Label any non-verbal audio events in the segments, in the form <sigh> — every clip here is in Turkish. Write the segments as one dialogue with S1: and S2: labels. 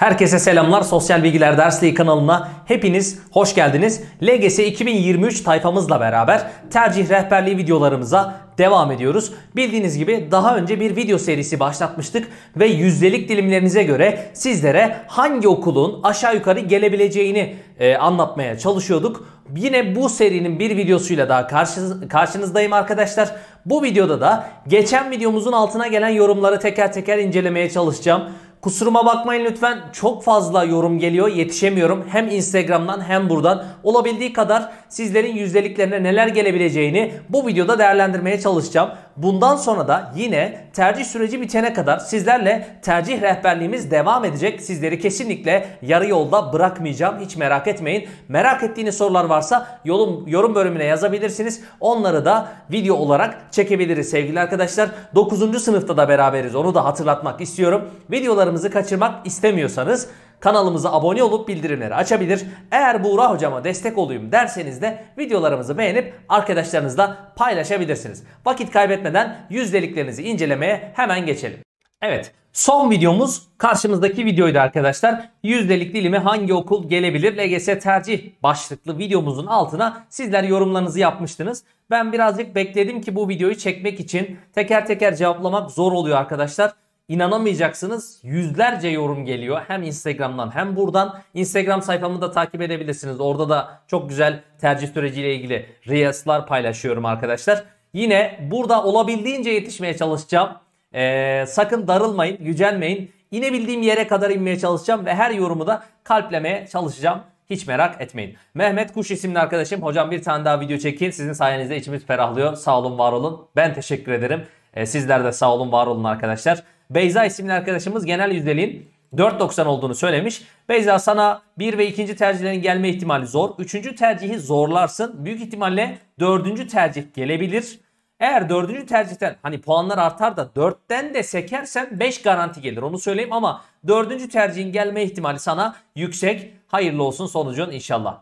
S1: Herkese selamlar. Sosyal Bilgiler Dersliği kanalına hepiniz hoş geldiniz. LGS 2023 tayfamızla beraber tercih rehberliği videolarımıza devam ediyoruz. Bildiğiniz gibi daha önce bir video serisi başlatmıştık ve yüzdelik dilimlerinize göre sizlere hangi okulun aşağı yukarı gelebileceğini e, anlatmaya çalışıyorduk. Yine bu serinin bir videosuyla daha karşı, karşınızdayım arkadaşlar. Bu videoda da geçen videomuzun altına gelen yorumları teker teker incelemeye çalışacağım. Kusuruma bakmayın lütfen. Çok fazla yorum geliyor. Yetişemiyorum. Hem Instagram'dan hem buradan. Olabildiği kadar sizlerin yüzdeliklerine neler gelebileceğini bu videoda değerlendirmeye çalışacağım. Bundan sonra da yine tercih süreci bitene kadar sizlerle tercih rehberliğimiz devam edecek. Sizleri kesinlikle yarı yolda bırakmayacağım. Hiç merak etmeyin. Merak ettiğiniz sorular varsa yolum, yorum bölümüne yazabilirsiniz. Onları da video olarak çekebiliriz sevgili arkadaşlar. 9. sınıfta da beraberiz. Onu da hatırlatmak istiyorum. Videolarımızı kaçırmak istemiyorsanız Kanalımıza abone olup bildirimleri açabilir. Eğer Buğra hocama destek olayım derseniz de videolarımızı beğenip arkadaşlarınızla paylaşabilirsiniz. Vakit kaybetmeden yüzdeliklerinizi incelemeye hemen geçelim. Evet son videomuz karşımızdaki videoydu arkadaşlar. Yüzdelik dilimi hangi okul gelebilir? LGS tercih başlıklı videomuzun altına sizler yorumlarınızı yapmıştınız. Ben birazcık bekledim ki bu videoyu çekmek için teker teker cevaplamak zor oluyor arkadaşlar. İnanamayacaksınız yüzlerce yorum geliyor hem Instagram'dan hem buradan. Instagram sayfamı da takip edebilirsiniz. Orada da çok güzel tercih süreciyle ilgili Reels'lar paylaşıyorum arkadaşlar. Yine burada olabildiğince yetişmeye çalışacağım. Ee, sakın darılmayın, gücenmeyin. İnebildiğim yere kadar inmeye çalışacağım ve her yorumu da kalplemeye çalışacağım. Hiç merak etmeyin. Mehmet Kuş isimli arkadaşım. Hocam bir tane daha video çekin. Sizin sayenizde içimiz ferahlıyor. Sağ olun, var olun. Ben teşekkür ederim. Ee, sizler de sağ olun, var olun arkadaşlar. Beyza isimli arkadaşımız genel yüzdeliğin 4.90 olduğunu söylemiş. Beyza sana 1 ve 2. tercihlerin gelme ihtimali zor. 3. tercihi zorlarsın. Büyük ihtimalle 4. tercih gelebilir. Eğer 4. tercihten hani puanlar artar da 4'ten de sekersen 5 garanti gelir onu söyleyeyim ama 4. tercihin gelme ihtimali sana yüksek. Hayırlı olsun sonucun inşallah.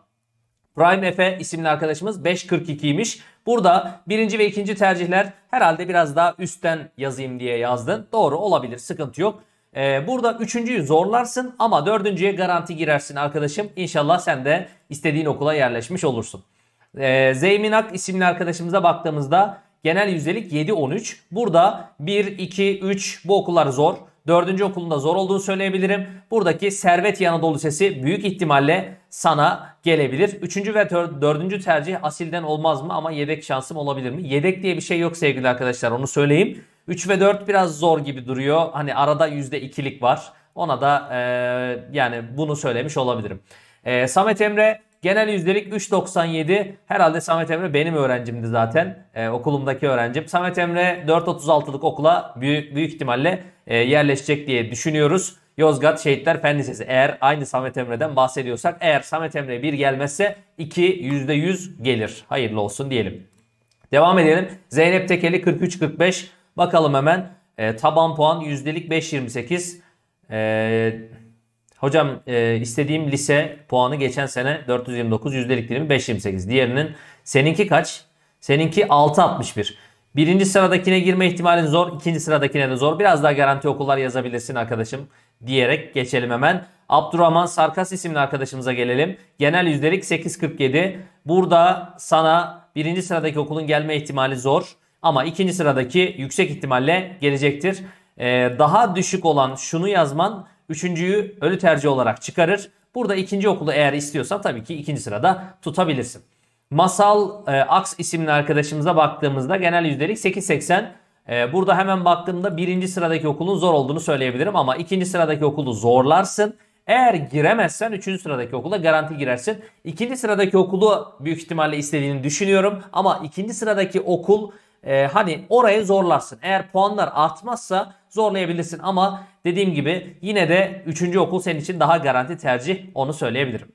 S1: Prime Efe isimli arkadaşımız 5.42'ymiş. Burada birinci ve ikinci tercihler herhalde biraz daha üstten yazayım diye yazdın. Doğru olabilir sıkıntı yok. Ee, burada üçüncüyü zorlarsın ama dördüncüye garanti girersin arkadaşım. İnşallah sen de istediğin okula yerleşmiş olursun. Ee, Zeyminak isimli arkadaşımıza baktığımızda genel yüzdelik 7-13. Burada 1, 2, 3 bu okullar zor. Dördüncü okulunda zor olduğunu söyleyebilirim. Buradaki Servet Anadolu Sesi büyük ihtimalle sana gelebilir. Üçüncü ve dördüncü tercih asilden olmaz mı ama yedek şansım olabilir mi? Yedek diye bir şey yok sevgili arkadaşlar onu söyleyeyim. Üç ve dört biraz zor gibi duruyor. Hani arada yüzde ikilik var. Ona da e, yani bunu söylemiş olabilirim. E, Samet Emre Genel yüzdelik 3.97. Herhalde Samet Emre benim öğrencimdi zaten. E, okulumdaki öğrencim. Samet Emre 4.36'lık okula büyük, büyük ihtimalle e, yerleşecek diye düşünüyoruz. Yozgat Şehitler Fen Lisesi. Eğer aynı Samet Emre'den bahsediyorsak eğer Samet Emre bir gelmezse 2 %100 gelir. Hayırlı olsun diyelim. Devam edelim. Zeynep Tekeli 43-45. Bakalım hemen. E, taban puan yüzdelik 5.28. Eee... Hocam e, istediğim lise puanı geçen sene 429, yüzdelik dilimi 528. Diğerinin seninki kaç? Seninki 661. Birinci sıradakine girme ihtimalin zor. ikinci sıradakine de zor. Biraz daha garanti okullar yazabilirsin arkadaşım diyerek geçelim hemen. Abdurrahman Sarkas isimli arkadaşımıza gelelim. Genel yüzdelik 847. Burada sana birinci sıradaki okulun gelme ihtimali zor. Ama ikinci sıradaki yüksek ihtimalle gelecektir. Ee, daha düşük olan şunu yazman Üçüncüyü ölü tercih olarak çıkarır. Burada ikinci okulu eğer istiyorsan tabii ki ikinci sırada tutabilirsin. Masal e, Aks isimli arkadaşımıza baktığımızda genel yüzdelik 8.80. E, burada hemen baktığımda birinci sıradaki okulun zor olduğunu söyleyebilirim ama ikinci sıradaki okulu zorlarsın. Eğer giremezsen üçüncü sıradaki okula garanti girersin. İkinci sıradaki okulu büyük ihtimalle istediğini düşünüyorum. Ama ikinci sıradaki okul e, hani orayı zorlarsın. Eğer puanlar artmazsa zorlayabilirsin. Ama Dediğim gibi yine de 3. okul senin için daha garanti tercih onu söyleyebilirim.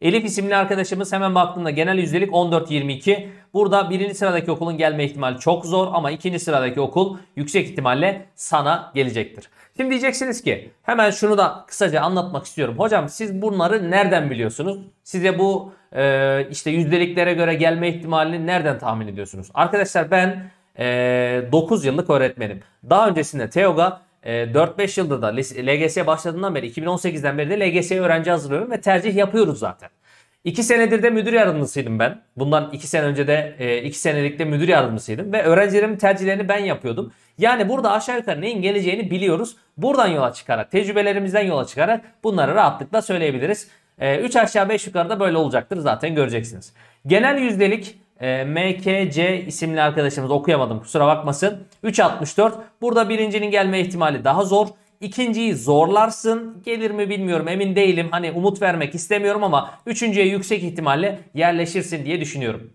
S1: Elif isimli arkadaşımız hemen baktığında genel yüzdelik 14-22. Burada birinci sıradaki okulun gelme ihtimali çok zor ama ikinci sıradaki okul yüksek ihtimalle sana gelecektir. Şimdi diyeceksiniz ki hemen şunu da kısaca anlatmak istiyorum. Hocam siz bunları nereden biliyorsunuz? Size bu e, işte yüzdeliklere göre gelme ihtimalini nereden tahmin ediyorsunuz? Arkadaşlar ben e, 9 yıllık öğretmenim. Daha öncesinde TEOG'a 4-5 ee, yılda da LGS başladığından beri 2018'den beri de LGS'ye öğrenci hazırlıyorum ve tercih yapıyoruz zaten. 2 senedir de müdür yardımcısıydım ben. Bundan 2 sene önce de 2 e, senelik de müdür yardımcısıydım ve öğrencilerimin tercihlerini ben yapıyordum. Yani burada aşağı yukarı neyin geleceğini biliyoruz. Buradan yola çıkarak, tecrübelerimizden yola çıkarak bunları rahatlıkla söyleyebiliriz. 3 e, aşağı 5 yukarı da böyle olacaktır zaten göreceksiniz. Genel yüzdelik e, ee, MKC isimli arkadaşımız okuyamadım kusura bakmasın. 3.64. Burada birincinin gelme ihtimali daha zor. İkinciyi zorlarsın. Gelir mi bilmiyorum emin değilim. Hani umut vermek istemiyorum ama üçüncüye yüksek ihtimalle yerleşirsin diye düşünüyorum.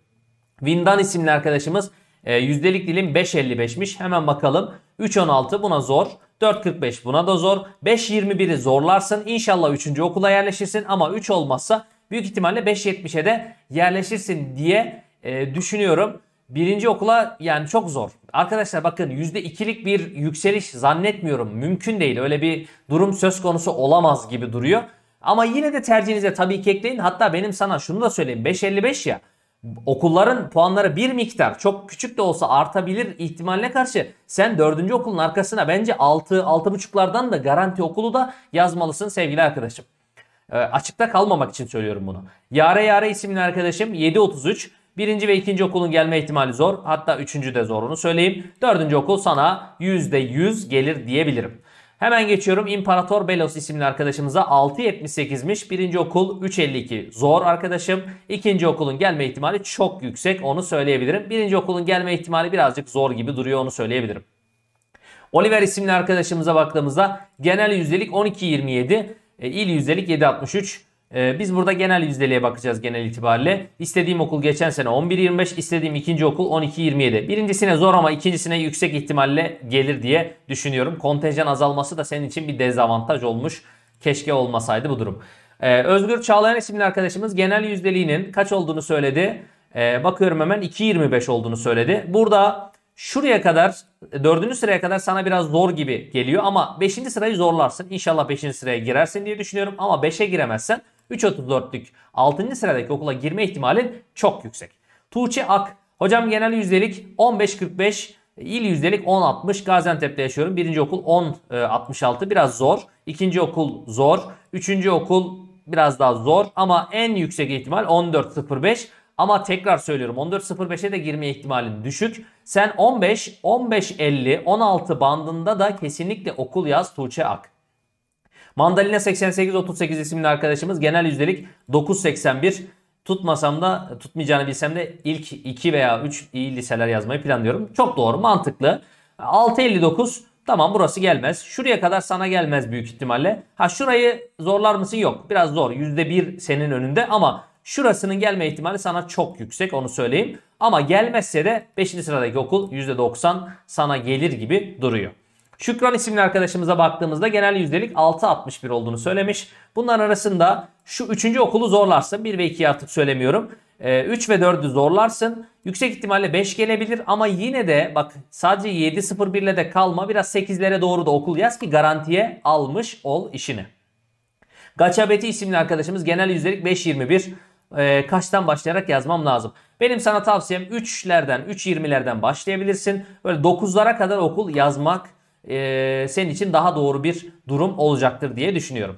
S1: Vindan isimli arkadaşımız e, yüzdelik dilim 5.55'miş. Hemen bakalım. 3.16 buna zor. 4.45 buna da zor. 5.21'i zorlarsın. İnşallah 3. okula yerleşirsin ama 3 olmazsa büyük ihtimalle 5.70'e de yerleşirsin diye e, düşünüyorum. Birinci okula yani çok zor. Arkadaşlar bakın %2'lik bir yükseliş zannetmiyorum. Mümkün değil. Öyle bir durum söz konusu olamaz gibi duruyor. Ama yine de tercihinize tabii ki ekleyin. Hatta benim sana şunu da söyleyeyim. 5.55 ya okulların puanları bir miktar çok küçük de olsa artabilir ihtimaline karşı sen dördüncü okulun arkasına bence 6 6.5'lardan da garanti okulu da yazmalısın sevgili arkadaşım. E, açıkta kalmamak için söylüyorum bunu. Yare Yare isimli arkadaşım 7.33 Birinci ve ikinci okulun gelme ihtimali zor. Hatta üçüncü de zor onu söyleyeyim. Dördüncü okul sana %100 gelir diyebilirim. Hemen geçiyorum. İmparator Belos isimli arkadaşımıza 6.78'miş. Birinci okul 3.52. Zor arkadaşım. İkinci okulun gelme ihtimali çok yüksek. Onu söyleyebilirim. Birinci okulun gelme ihtimali birazcık zor gibi duruyor. Onu söyleyebilirim. Oliver isimli arkadaşımıza baktığımızda genel yüzdelik 12.27. E, il yüzdelik 7.63. Ee, biz burada genel yüzdeliğe bakacağız genel itibariyle. İstediğim okul geçen sene 11.25, istediğim ikinci okul 12.27. Birincisine zor ama ikincisine yüksek ihtimalle gelir diye düşünüyorum. Kontenjan azalması da senin için bir dezavantaj olmuş. Keşke olmasaydı bu durum. Ee, Özgür Çağlayan isimli arkadaşımız genel yüzdeliğinin kaç olduğunu söyledi. Ee, bakıyorum hemen 2.25 olduğunu söyledi. Burada şuraya kadar dördüncü sıraya kadar sana biraz zor gibi geliyor ama beşinci sırayı zorlarsın. İnşallah beşinci sıraya girersin diye düşünüyorum ama beşe giremezsen 3.34'lük 6. sıradaki okula girme ihtimalin çok yüksek. Tuğçe Ak. Hocam genel yüzdelik 15.45, il yüzdelik 10.60. Gaziantep'te yaşıyorum. Birinci okul 10.66 biraz zor. İkinci okul zor. Üçüncü okul biraz daha zor. Ama en yüksek ihtimal 14.05. Ama tekrar söylüyorum 14.05'e de girme ihtimalin düşük. Sen 15, 15.50, 16 bandında da kesinlikle okul yaz Tuğçe Ak. Mandalina 8838 isimli arkadaşımız genel yüzdelik 981. Tutmasam da tutmayacağını bilsem de ilk 2 veya 3 iyi liseler yazmayı planlıyorum. Çok doğru mantıklı. 659 Tamam burası gelmez. Şuraya kadar sana gelmez büyük ihtimalle. Ha şurayı zorlar mısın? Yok. Biraz zor. %1 senin önünde ama şurasının gelme ihtimali sana çok yüksek onu söyleyeyim. Ama gelmezse de 5. sıradaki okul %90 sana gelir gibi duruyor. Şükran isimli arkadaşımıza baktığımızda genel yüzdelik 6.61 olduğunu söylemiş. Bunların arasında şu 3. okulu zorlarsın. 1 ve 2'yi artık söylemiyorum. 3 ee, ve 4'ü zorlarsın. Yüksek ihtimalle 5 gelebilir ama yine de bak sadece 7.01 ile de kalma. Biraz 8'lere doğru da okul yaz ki garantiye almış ol işini. Gaçabeti isimli arkadaşımız genel yüzdelik 5.21. Ee, kaçtan başlayarak yazmam lazım? Benim sana tavsiyem 3'lerden 3.20'lerden başlayabilirsin. Böyle 9'lara kadar okul yazmak e, senin için daha doğru bir durum olacaktır diye düşünüyorum.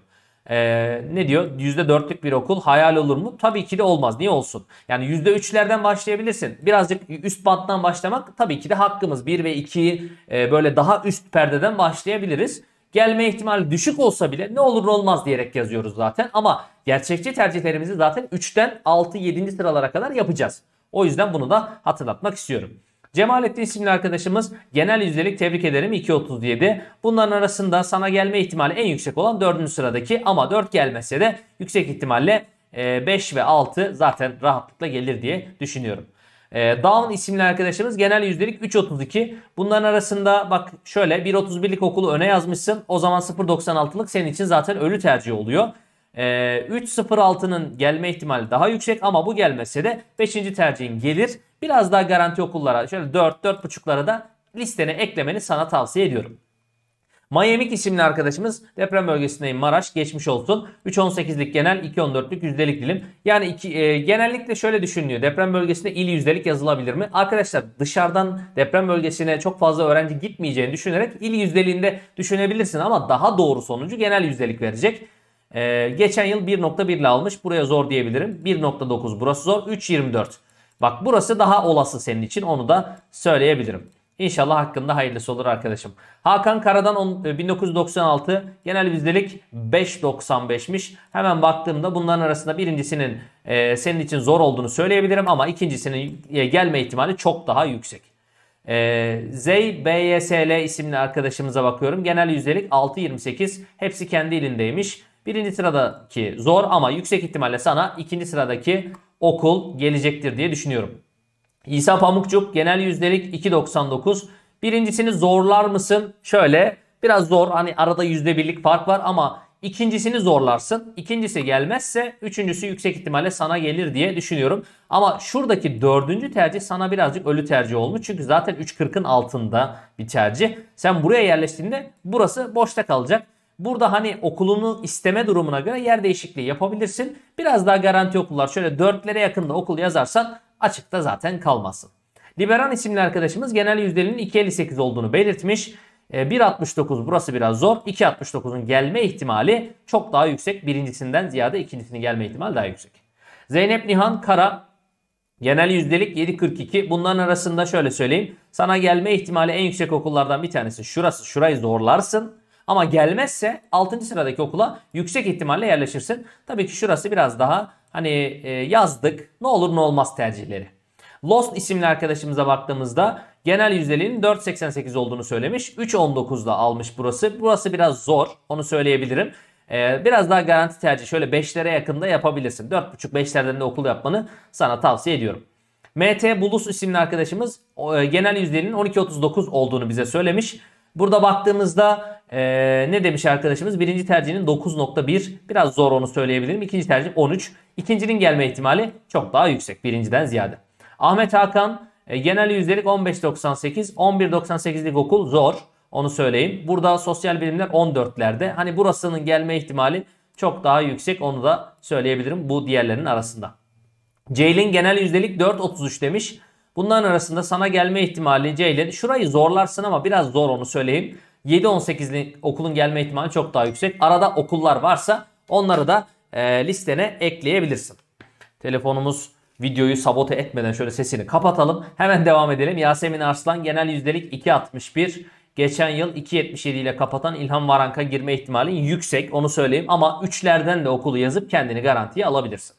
S1: Ee, ne diyor? %4'lük bir okul hayal olur mu? Tabii ki de olmaz. Niye olsun? Yani %3'lerden başlayabilirsin. Birazcık üst banttan başlamak tabii ki de hakkımız. 1 ve 2'yi e, böyle daha üst perdeden başlayabiliriz. Gelme ihtimali düşük olsa bile ne olur olmaz diyerek yazıyoruz zaten. Ama gerçekçi tercihlerimizi zaten 3'ten 6-7. sıralara kadar yapacağız. O yüzden bunu da hatırlatmak istiyorum. Cemalettin isimli arkadaşımız genel yüzdelik tebrik ederim 2.37. Bunların arasında sana gelme ihtimali en yüksek olan 4. sıradaki ama 4 gelmese de yüksek ihtimalle 5 e, ve 6 zaten rahatlıkla gelir diye düşünüyorum. E, Down isimli arkadaşımız genel yüzdelik 3.32. Bunların arasında bak şöyle 1.31'lik okulu öne yazmışsın. O zaman 0.96'lık senin için zaten ölü tercih oluyor. E, ee, 3.06'nın gelme ihtimali daha yüksek ama bu gelmese de 5. tercihin gelir. Biraz daha garanti okullara şöyle 4 4.5'lara da listene eklemeni sana tavsiye ediyorum. Miami isimli arkadaşımız deprem bölgesindeyim Maraş geçmiş olsun. 3.18'lik genel 2.14'lük yüzdelik dilim. Yani iki, e, genellikle şöyle düşünülüyor. Deprem bölgesinde il yüzdelik yazılabilir mi? Arkadaşlar dışarıdan deprem bölgesine çok fazla öğrenci gitmeyeceğini düşünerek il yüzdeliğinde düşünebilirsin ama daha doğru sonucu genel yüzdelik verecek. Ee, geçen yıl 1.1 ile almış. Buraya zor diyebilirim. 1.9 burası zor. 3.24. Bak burası daha olası senin için. Onu da söyleyebilirim. İnşallah hakkında hayırlısı olur arkadaşım. Hakan Karadan 1996 e, genel bizdelik 5.95'miş. Hemen baktığımda bunların arasında birincisinin e, senin için zor olduğunu söyleyebilirim ama ikincisinin e, gelme ihtimali çok daha yüksek. E, Zey BYSL isimli arkadaşımıza bakıyorum. Genel yüzdelik 6.28 hepsi kendi ilindeymiş. Birinci sıradaki zor ama yüksek ihtimalle sana ikinci sıradaki okul gelecektir diye düşünüyorum. İsa Pamukçuk genel yüzdelik 2.99. Birincisini zorlar mısın? Şöyle biraz zor hani arada yüzde birlik fark var ama ikincisini zorlarsın. İkincisi gelmezse üçüncüsü yüksek ihtimalle sana gelir diye düşünüyorum. Ama şuradaki dördüncü tercih sana birazcık ölü tercih olmuş. Çünkü zaten 3.40'ın altında bir tercih. Sen buraya yerleştiğinde burası boşta kalacak. Burada hani okulunu isteme durumuna göre yer değişikliği yapabilirsin. Biraz daha garanti okullar şöyle 4'lere yakında okul yazarsan açıkta zaten kalmasın. Liberan isimli arkadaşımız genel yüzdelinin 2.58 olduğunu belirtmiş. 1.69 e, burası biraz zor. 2.69'un gelme ihtimali çok daha yüksek. Birincisinden ziyade ikincisinin gelme ihtimali daha yüksek. Zeynep Nihan Kara genel yüzdelik 7.42. Bunların arasında şöyle söyleyeyim. Sana gelme ihtimali en yüksek okullardan bir tanesi şurası. Şurayı zorlarsın. Ama gelmezse 6. sıradaki okula yüksek ihtimalle yerleşirsin. Tabii ki şurası biraz daha hani e, yazdık ne olur ne olmaz tercihleri. Lost isimli arkadaşımıza baktığımızda genel yüzdeliğinin 4.88 olduğunu söylemiş. 3.19'da almış burası. Burası biraz zor onu söyleyebilirim. Ee, biraz daha garanti tercih şöyle 5'lere yakında yapabilirsin. 4.5-5'lerden de okul yapmanı sana tavsiye ediyorum. MT Bulus isimli arkadaşımız e, genel yüzdeliğinin 12.39 olduğunu bize söylemiş. Burada baktığımızda e, ne demiş arkadaşımız? Birinci tercihinin 9.1 biraz zor onu söyleyebilirim. İkinci tercih 13. İkincinin gelme ihtimali çok daha yüksek birinciden ziyade. Ahmet Hakan e, genel yüzdelik 15.98. 11.98'lik okul zor onu söyleyeyim. Burada sosyal bilimler 14'lerde. Hani burasının gelme ihtimali çok daha yüksek onu da söyleyebilirim bu diğerlerinin arasında. Ceylin genel yüzdelik 4.33 demiş. Bunların arasında sana gelme ihtimali Ceylin. Şurayı zorlarsın ama biraz zor onu söyleyeyim. 7-18'li okulun gelme ihtimali çok daha yüksek. Arada okullar varsa onları da e, listene ekleyebilirsin. Telefonumuz videoyu sabote etmeden şöyle sesini kapatalım. Hemen devam edelim. Yasemin Arslan genel yüzdelik 2.61. Geçen yıl 2.77 ile kapatan İlhan Varank'a girme ihtimali yüksek onu söyleyeyim. Ama 3'lerden de okulu yazıp kendini garantiye alabilirsin.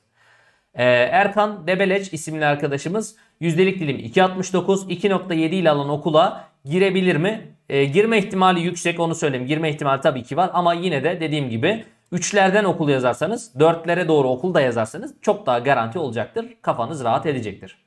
S1: Ee, Erkan Debeleç isimli arkadaşımız Yüzdelik dilim 2.69. 2.7 ile alan okula girebilir mi? E, girme ihtimali yüksek onu söyleyeyim. Girme ihtimali tabii ki var ama yine de dediğim gibi 3'lerden okul yazarsanız 4'lere doğru okul da yazarsanız çok daha garanti olacaktır. Kafanız rahat edecektir.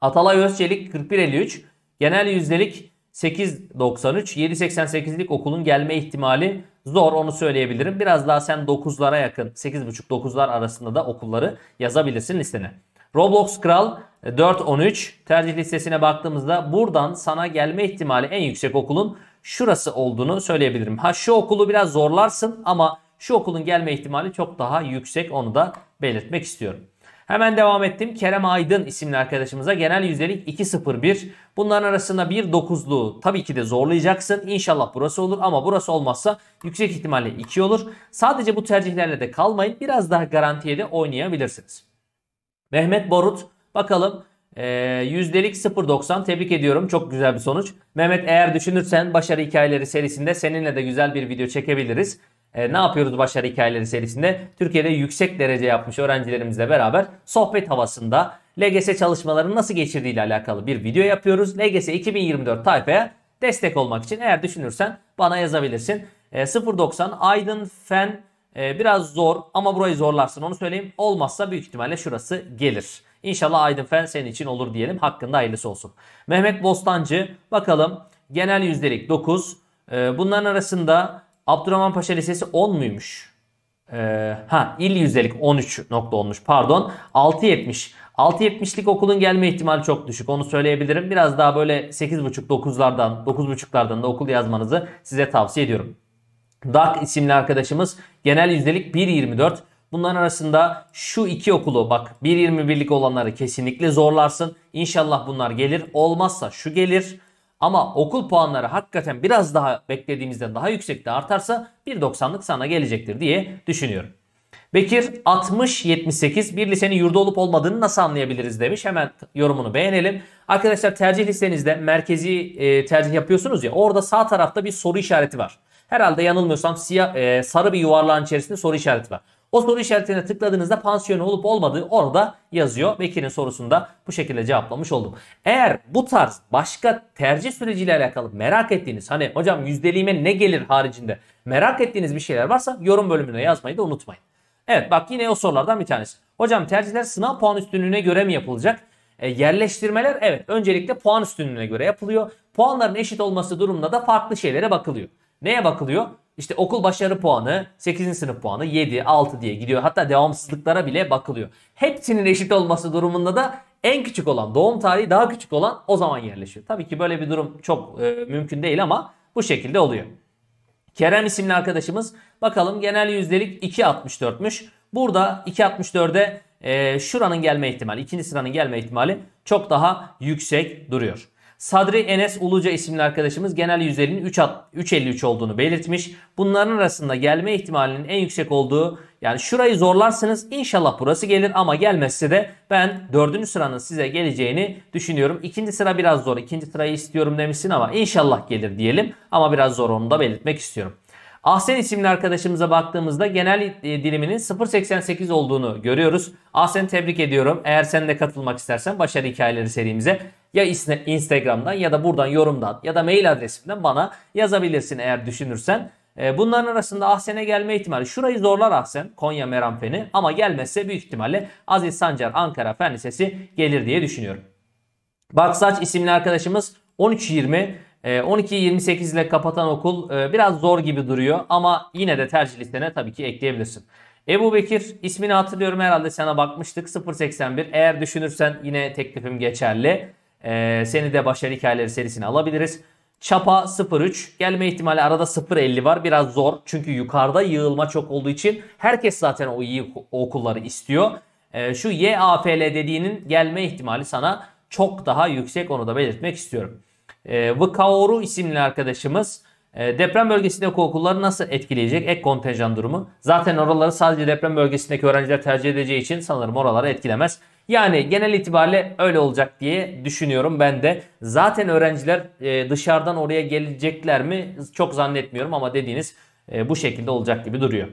S1: Atalay Özçelik 4153 genel yüzdelik 8.93 7.88'lik okulun gelme ihtimali zor onu söyleyebilirim. Biraz daha sen 9'lara yakın 8.5-9'lar arasında da okulları yazabilirsin listene. Roblox Kral 4-13 tercih listesine baktığımızda buradan sana gelme ihtimali en yüksek okulun şurası olduğunu söyleyebilirim. Ha şu okulu biraz zorlarsın ama şu okulun gelme ihtimali çok daha yüksek onu da belirtmek istiyorum. Hemen devam ettim. Kerem Aydın isimli arkadaşımıza genel yüzdelik 2.01. Bunların arasında 1.9'lu tabii ki de zorlayacaksın. İnşallah burası olur ama burası olmazsa yüksek ihtimalle 2 olur. Sadece bu tercihlerle de kalmayın. Biraz daha garantiye de oynayabilirsiniz. Mehmet Borut Bakalım e, yüzdelik 0.90 tebrik ediyorum. Çok güzel bir sonuç. Mehmet eğer düşünürsen başarı hikayeleri serisinde seninle de güzel bir video çekebiliriz. E, ne yapıyoruz başarı hikayeleri serisinde? Türkiye'de yüksek derece yapmış öğrencilerimizle beraber sohbet havasında LGS çalışmalarını nasıl geçirdiği ile alakalı bir video yapıyoruz. LGS 2024 tayfaya destek olmak için eğer düşünürsen bana yazabilirsin. E, ee, 090 Aydın Fen e, biraz zor ama burayı zorlarsın onu söyleyeyim. Olmazsa büyük ihtimalle şurası gelir. İnşallah Aydın Fen senin için olur diyelim. Hakkında hayırlısı olsun. Mehmet Bostancı bakalım genel yüzdelik 9. Ee, bunların arasında Abdurrahman Paşa Lisesi 10 muymuş? Ee, ha il yüzdelik 13 nokta olmuş pardon 6.70 6.70'lik okulun gelme ihtimali çok düşük onu söyleyebilirim biraz daha böyle 8.5-9'lardan 9.5'lardan da okul yazmanızı size tavsiye ediyorum. Dak isimli arkadaşımız genel yüzdelik 1.24 Bunların arasında şu iki okulu bak 1.21'lik olanları kesinlikle zorlarsın. İnşallah bunlar gelir. Olmazsa şu gelir. Ama okul puanları hakikaten biraz daha beklediğimizden daha yüksekte artarsa 1.90'lık sana gelecektir diye düşünüyorum. Bekir 60-78 bir lisenin yurda olup olmadığını nasıl anlayabiliriz demiş. Hemen yorumunu beğenelim. Arkadaşlar tercih listenizde merkezi e, tercih yapıyorsunuz ya orada sağ tarafta bir soru işareti var. Herhalde yanılmıyorsam siyah, e, sarı bir yuvarlağın içerisinde soru işareti var. O soru işaretine tıkladığınızda pansiyon olup olmadığı orada yazıyor. Bekir'in sorusunda bu şekilde cevaplamış oldum. Eğer bu tarz başka tercih süreciyle alakalı merak ettiğiniz hani hocam yüzdeliğime ne gelir haricinde merak ettiğiniz bir şeyler varsa yorum bölümüne yazmayı da unutmayın. Evet bak yine o sorulardan bir tanesi. Hocam tercihler sınav puan üstünlüğüne göre mi yapılacak? E, yerleştirmeler evet öncelikle puan üstünlüğüne göre yapılıyor. Puanların eşit olması durumunda da farklı şeylere bakılıyor. Neye bakılıyor? İşte okul başarı puanı, 8. sınıf puanı 7, 6 diye gidiyor. Hatta devamsızlıklara bile bakılıyor. Hepsinin eşit olması durumunda da en küçük olan, doğum tarihi daha küçük olan o zaman yerleşiyor. Tabii ki böyle bir durum çok e, mümkün değil ama bu şekilde oluyor. Kerem isimli arkadaşımız bakalım genel yüzdelik 2.64'müş. Burada 2.64'e e, şuranın gelme ihtimali, ikinci sıranın gelme ihtimali çok daha yüksek duruyor. Sadri Enes Uluca isimli arkadaşımız genel yüzdelinin 3.53 olduğunu belirtmiş. Bunların arasında gelme ihtimalinin en yüksek olduğu yani şurayı zorlarsınız inşallah burası gelir ama gelmezse de ben 4. sıranın size geleceğini düşünüyorum. İkinci sıra biraz zor. İkinci sırayı istiyorum demişsin ama inşallah gelir diyelim. Ama biraz zor onu da belirtmek istiyorum. Ahsen isimli arkadaşımıza baktığımızda genel e, diliminin 0.88 olduğunu görüyoruz. Ahsen tebrik ediyorum. Eğer sen de katılmak istersen başarı hikayeleri serimize ya Instagram'dan ya da buradan yorumdan ya da mail adresimden bana yazabilirsin eğer düşünürsen. E, bunların arasında Ahsen'e gelme ihtimali. Şurayı zorlar Ahsen Konya Merampen'i ama gelmezse büyük ihtimalle Aziz Sancar Ankara Fen Lisesi gelir diye düşünüyorum. Baksaç isimli arkadaşımız 13-20 12-28 e, ile kapatan okul e, biraz zor gibi duruyor ama yine de tercih listene tabii ki ekleyebilirsin. Ebu Bekir ismini hatırlıyorum herhalde sana bakmıştık 081 eğer düşünürsen yine teklifim geçerli. Ee, seni de başarı hikayeleri serisine alabiliriz. Çapa 0.3 gelme ihtimali arada 0.50 var. Biraz zor çünkü yukarıda yığılma çok olduğu için herkes zaten o iyi okulları istiyor. Ee, şu YAFL dediğinin gelme ihtimali sana çok daha yüksek onu da belirtmek istiyorum. Ee, Vıkaoru isimli arkadaşımız e, deprem bölgesindeki okulları nasıl etkileyecek ek kontenjan durumu? Zaten oraları sadece deprem bölgesindeki öğrenciler tercih edeceği için sanırım oraları etkilemez. Yani genel itibariyle öyle olacak diye düşünüyorum ben de. Zaten öğrenciler e, dışarıdan oraya gelecekler mi çok zannetmiyorum ama dediğiniz e, bu şekilde olacak gibi duruyor.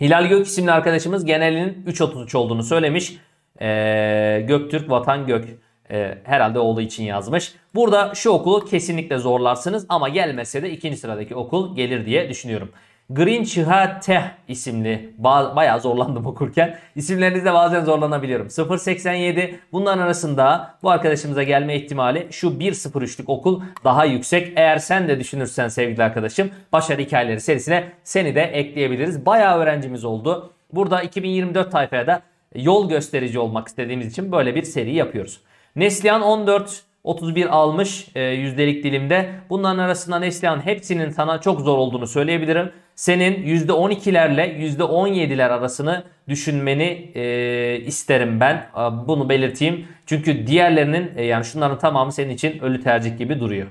S1: Hilal Gök isimli arkadaşımız genelinin 3.33 olduğunu söylemiş. Ee, Göktürk Vatan Gök e, herhalde oğlu için yazmış. Burada şu okulu kesinlikle zorlarsınız ama gelmese de ikinci sıradaki okul gelir diye düşünüyorum. Green Grinchha Teh isimli bayağı zorlandım okurken. İsimlerinizde bazen zorlanabiliyorum. 087 bunların arasında bu arkadaşımıza gelme ihtimali şu 1.03'lük okul daha yüksek. Eğer sen de düşünürsen sevgili arkadaşım başarı hikayeleri serisine seni de ekleyebiliriz. Bayağı öğrencimiz oldu. Burada 2024 tayfaya da yol gösterici olmak istediğimiz için böyle bir seri yapıyoruz. Neslihan 14 31 almış e, yüzdelik dilimde. Bunların arasından Neslihan hepsinin sana çok zor olduğunu söyleyebilirim. Senin %12'lerle %17'ler arasını düşünmeni e, isterim ben. E, bunu belirteyim. Çünkü diğerlerinin e, yani şunların tamamı senin için ölü tercih gibi duruyor.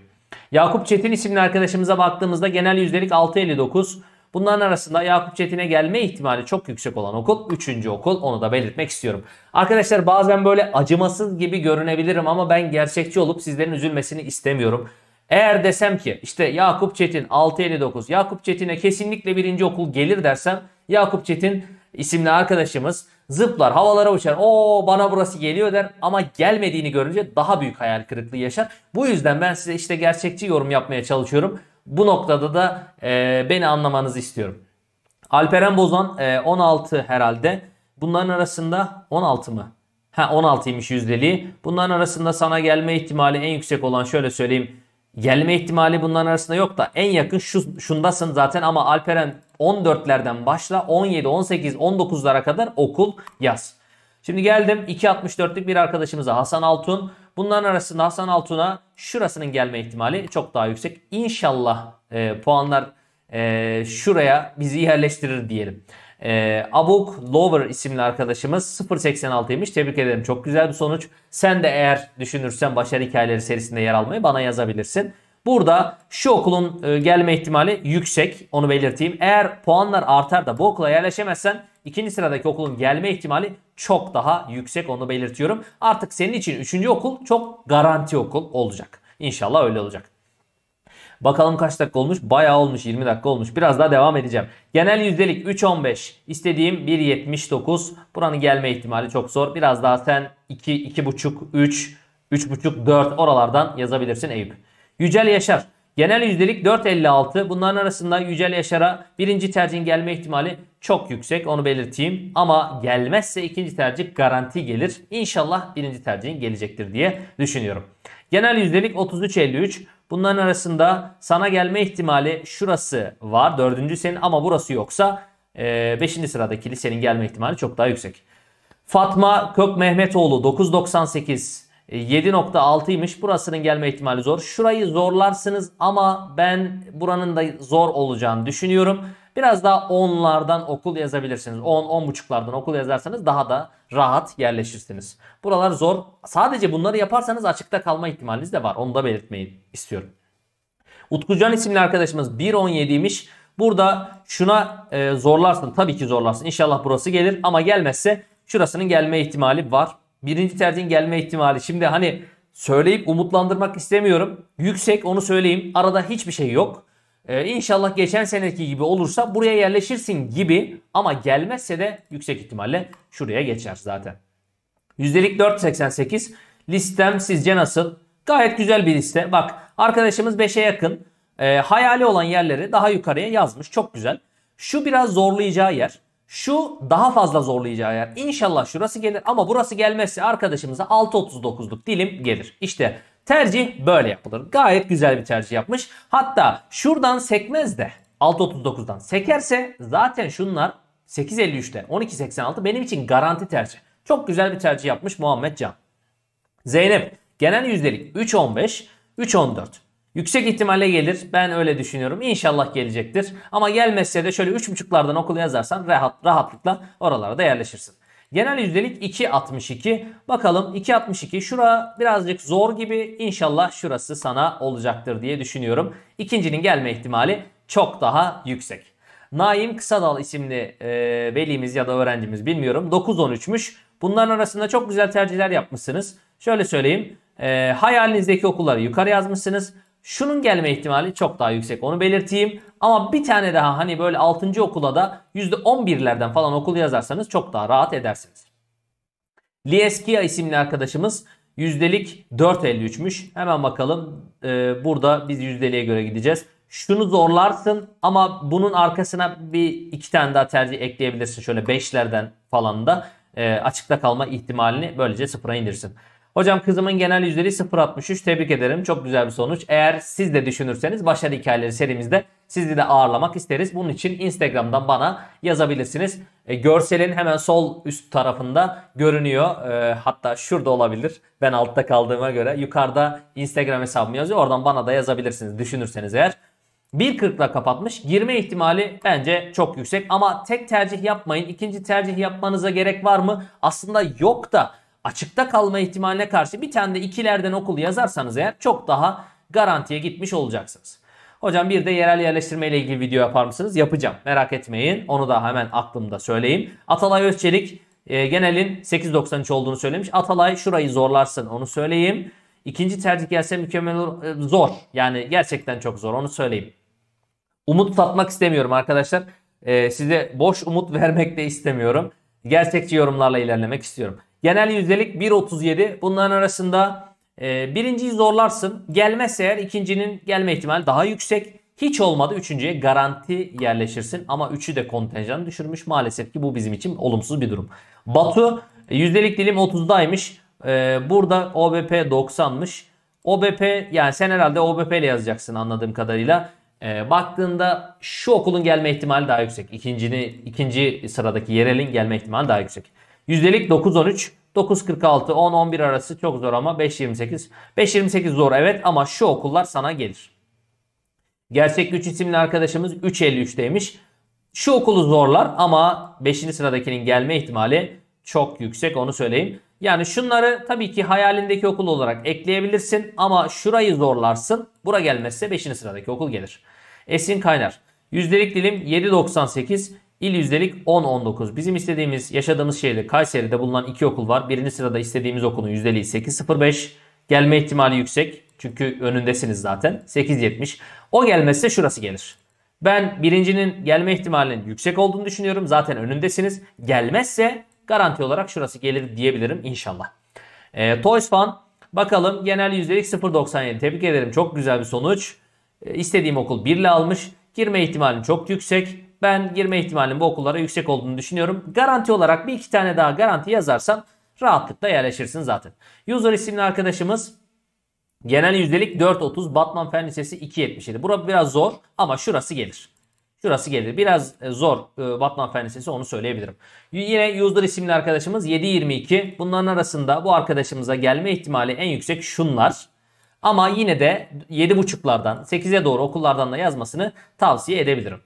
S1: Yakup Çetin isimli arkadaşımıza baktığımızda genel yüzdelik 659. Bunların arasında Yakup Çetin'e gelme ihtimali çok yüksek olan okul 3. okul. Onu da belirtmek istiyorum. Arkadaşlar bazen böyle acımasız gibi görünebilirim ama ben gerçekçi olup sizlerin üzülmesini istemiyorum. Eğer desem ki işte Yakup Çetin 659 Yakup Çetin'e kesinlikle birinci okul gelir dersem Yakup Çetin isimli arkadaşımız zıplar havalara uçar o bana burası geliyor der ama gelmediğini görünce daha büyük hayal kırıklığı yaşar. Bu yüzden ben size işte gerçekçi yorum yapmaya çalışıyorum. Bu noktada da e, beni anlamanızı istiyorum. Alperen Bozan e, 16 herhalde. Bunların arasında 16 mı? Ha 16'ymış yüzdeliği. Bunların arasında sana gelme ihtimali en yüksek olan şöyle söyleyeyim. Gelme ihtimali bunların arasında yok da en yakın şu, şundasın zaten ama Alperen 14'lerden başla 17, 18, 19'lara kadar okul yaz. Şimdi geldim 2.64'lük bir arkadaşımıza Hasan Altun. Bunların arasında Hasan Altun'a şurasının gelme ihtimali çok daha yüksek. İnşallah e, puanlar e, şuraya bizi yerleştirir diyelim. E, Abuk Lover isimli arkadaşımız 0.86'ymış. Tebrik ederim. Çok güzel bir sonuç. Sen de eğer düşünürsen başarı hikayeleri serisinde yer almayı bana yazabilirsin. Burada şu okulun e, gelme ihtimali yüksek. Onu belirteyim. Eğer puanlar artar da bu okula yerleşemezsen ikinci sıradaki okulun gelme ihtimali çok daha yüksek onu belirtiyorum. Artık senin için üçüncü okul çok garanti okul olacak. İnşallah öyle olacak. Bakalım kaç dakika olmuş? Bayağı olmuş 20 dakika olmuş. Biraz daha devam edeceğim. Genel yüzdelik 3.15. İstediğim 1.79. Buranın gelme ihtimali çok zor. Biraz daha sen 2, 2.5, 3, 3.5, 4 oralardan yazabilirsin Eyüp. Yücel Yaşar. Genel yüzdelik 4.56. Bunların arasında Yücel Yaşar'a birinci tercih gelme ihtimali çok yüksek onu belirteyim. Ama gelmezse ikinci tercih garanti gelir. İnşallah birinci tercihin gelecektir diye düşünüyorum. Genel yüzdelik 33.53. Bunların arasında sana gelme ihtimali şurası var. Dördüncü senin ama burası yoksa 5. E, sıradaki senin gelme ihtimali çok daha yüksek. Fatma Kök Mehmetoğlu 998 7.6'ymış. E, Burasının gelme ihtimali zor. Şurayı zorlarsınız ama ben buranın da zor olacağını düşünüyorum. Biraz daha 10'lardan okul yazabilirsiniz. 10, 10.5'lardan okul yazarsanız daha da rahat yerleşirsiniz. Buralar zor. Sadece bunları yaparsanız açıkta kalma ihtimaliniz de var. Onu da belirtmeyi istiyorum. Utkucan isimli arkadaşımız 1.17'ymiş. Burada şuna e, zorlarsın. Tabii ki zorlarsın. İnşallah burası gelir ama gelmezse şurasının gelme ihtimali var birinci tercihin gelme ihtimali. Şimdi hani söyleyip umutlandırmak istemiyorum. Yüksek onu söyleyeyim. Arada hiçbir şey yok. Ee, inşallah geçen seneki gibi olursa buraya yerleşirsin gibi ama gelmezse de yüksek ihtimalle şuraya geçer zaten. Yüzdelik 4.88. Listem sizce nasıl? Gayet güzel bir liste. Bak arkadaşımız 5'e yakın. E, hayali olan yerleri daha yukarıya yazmış. Çok güzel. Şu biraz zorlayacağı yer. Şu daha fazla zorlayacağı yer. İnşallah şurası gelir ama burası gelmezse arkadaşımıza 6.39'luk dilim gelir. İşte tercih böyle yapılır. Gayet güzel bir tercih yapmış. Hatta şuradan sekmez de 6.39'dan sekerse zaten şunlar 8.53'te 12.86 benim için garanti tercih. Çok güzel bir tercih yapmış Muhammed Can. Zeynep genel yüzdelik 3.15, 3.14. Yüksek ihtimalle gelir. Ben öyle düşünüyorum. İnşallah gelecektir. Ama gelmezse de şöyle 3.5'lardan okulu yazarsan rahat, rahatlıkla oralara da yerleşirsin. Genel yüzdelik 2.62. Bakalım 2.62 şura birazcık zor gibi İnşallah şurası sana olacaktır diye düşünüyorum. İkincinin gelme ihtimali çok daha yüksek. Naim Kısadal isimli e, velimiz ya da öğrencimiz bilmiyorum 9-13'müş. Bunların arasında çok güzel tercihler yapmışsınız. Şöyle söyleyeyim e, hayalinizdeki okulları yukarı yazmışsınız. Şunun gelme ihtimali çok daha yüksek onu belirteyim. Ama bir tane daha hani böyle 6. okula da %11'lerden falan okul yazarsanız çok daha rahat edersiniz. Lieskia isimli arkadaşımız yüzdelik 4.53'müş. Hemen bakalım ee, burada biz yüzdeliğe göre gideceğiz. Şunu zorlarsın ama bunun arkasına bir iki tane daha tercih ekleyebilirsin. Şöyle 5'lerden falan da e, açıkta kalma ihtimalini böylece sıfıra indirsin. Hocam kızımın genel yüzleri 0.63 tebrik ederim. Çok güzel bir sonuç. Eğer siz de düşünürseniz başarı hikayeleri serimizde sizi de ağırlamak isteriz. Bunun için Instagram'dan bana yazabilirsiniz. E, görselin hemen sol üst tarafında görünüyor. E, hatta şurada olabilir. Ben altta kaldığıma göre. Yukarıda Instagram hesabımı yazıyor. Oradan bana da yazabilirsiniz düşünürseniz eğer. 1.40'la kapatmış. Girme ihtimali bence çok yüksek. Ama tek tercih yapmayın. İkinci tercih yapmanıza gerek var mı? Aslında yok da açıkta kalma ihtimaline karşı bir tane de ikilerden okul yazarsanız eğer çok daha garantiye gitmiş olacaksınız. Hocam bir de yerel yerleştirme ile ilgili video yapar mısınız? Yapacağım. Merak etmeyin. Onu da hemen aklımda söyleyeyim. Atalay Özçelik e, genelin 8.93 olduğunu söylemiş. Atalay şurayı zorlarsın onu söyleyeyim. İkinci tercih gelse mükemmel olur. E, zor. Yani gerçekten çok zor onu söyleyeyim. Umut satmak istemiyorum arkadaşlar. E, size boş umut <laughs> vermek de istemiyorum. Gerçekçi yorumlarla ilerlemek istiyorum. Genel yüzdelik 1.37. Bunların arasında e, birinciyi zorlarsın. Gelmezse eğer ikincinin gelme ihtimali daha yüksek. Hiç olmadı üçüncüye garanti yerleşirsin. Ama üçü de kontenjanı düşürmüş. Maalesef ki bu bizim için olumsuz bir durum. Batu yüzdelik dilim 30'daymış. E, burada OBP 90'mış. OBP yani sen herhalde OBP ile yazacaksın anladığım kadarıyla. E, baktığında şu okulun gelme ihtimali daha yüksek. İkincini, ikinci sıradaki yerelin gelme ihtimali daha yüksek. Yüzdelik 9 13 9 46 10-11 arası çok zor ama 5 28 5 28 zor evet ama şu okullar sana gelir. Gerçek güç isimli arkadaşımız 3.53'teymiş. Şu okulu zorlar ama 5. sıradakinin gelme ihtimali çok yüksek onu söyleyeyim. Yani şunları tabii ki hayalindeki okul olarak ekleyebilirsin ama şurayı zorlarsın. Bura gelmezse 5. sıradaki okul gelir. Esin Kaynar. Yüzdelik dilim 7.98. İl yüzdelik 10-19. Bizim istediğimiz yaşadığımız şehirde Kayseri'de bulunan iki okul var. Birinci sırada istediğimiz okulun yüzdeliği 8.05. Gelme ihtimali yüksek. Çünkü önündesiniz zaten. 8.70. O gelmezse şurası gelir. Ben birincinin gelme ihtimalinin yüksek olduğunu düşünüyorum. Zaten önündesiniz. Gelmezse garanti olarak şurası gelir diyebilirim inşallah. E, ee, Toys Fan bakalım genel yüzdelik 0.97. Tebrik ederim. Çok güzel bir sonuç. E, istediğim okul 1 ile almış. Girme ihtimalim çok yüksek. Ben girme ihtimalim bu okullara yüksek olduğunu düşünüyorum. Garanti olarak bir iki tane daha garanti yazarsan rahatlıkla yerleşirsin zaten. User isimli arkadaşımız genel yüzdelik 4.30 Batman Fen Lisesi 2.77. Bura biraz zor ama şurası gelir. Şurası gelir. Biraz e, zor e, Batman Fen Lisesi onu söyleyebilirim. Yine user isimli arkadaşımız 7.22. Bunların arasında bu arkadaşımıza gelme ihtimali en yüksek şunlar. Ama yine de 7.5'lardan 8'e doğru okullardan da yazmasını tavsiye edebilirim.